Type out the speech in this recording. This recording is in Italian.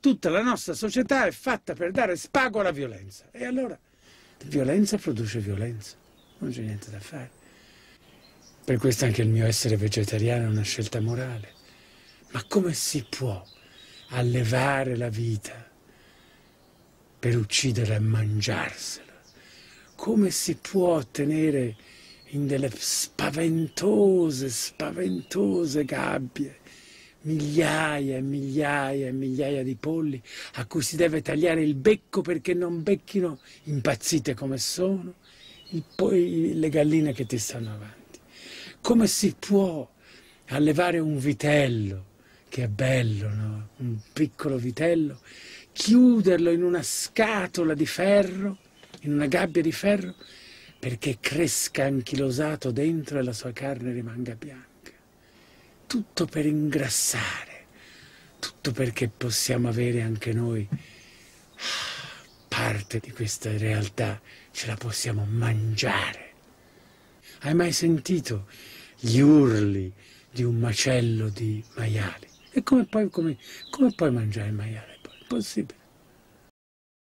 Tutta la nostra società è fatta per dare spago alla violenza. E allora violenza produce violenza, non c'è niente da fare. Per questo anche il mio essere vegetariano è una scelta morale. Ma come si può allevare la vita per ucciderla e mangiarsela? Come si può tenere in delle spaventose, spaventose gabbie migliaia e migliaia e migliaia di polli a cui si deve tagliare il becco perché non becchino, impazzite come sono, e poi le galline che ti stanno avanti. Come si può allevare un vitello, che è bello, no? un piccolo vitello, chiuderlo in una scatola di ferro, in una gabbia di ferro, perché cresca anchilosato dentro e la sua carne rimanga bianca? tutto per ingrassare, tutto perché possiamo avere anche noi ah, parte di questa realtà, ce la possiamo mangiare. Hai mai sentito gli urli di un macello di maiali? E come puoi, come, come mangiare il maiale? È possibile.